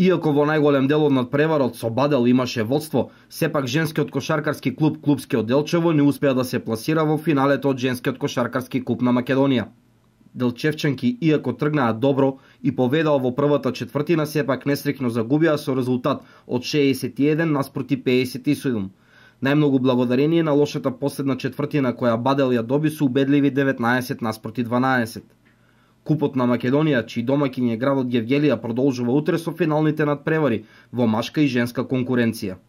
Иако во најголем дел од надпреварот со Бадел имаше водство, сепак женскиот кошаркарски клуб Клубскиот Делчево не успеа да се пласира во финалето од женскиот кошаркарски куп на Македонија. Делчевчанки иако тргнаа добро и поведаа во првата четвртина, сепак несрекно загубиа со резултат од 61 наспроти 57. Најмногу благодарение на лошата последна четвртина која Бадел ја доби со убедливи 19 наспроти 12. Купот на Македонија, чиј домакин е градот Гевгелија, продолжува утре со финалните надпревари во машка и женска конкуренција.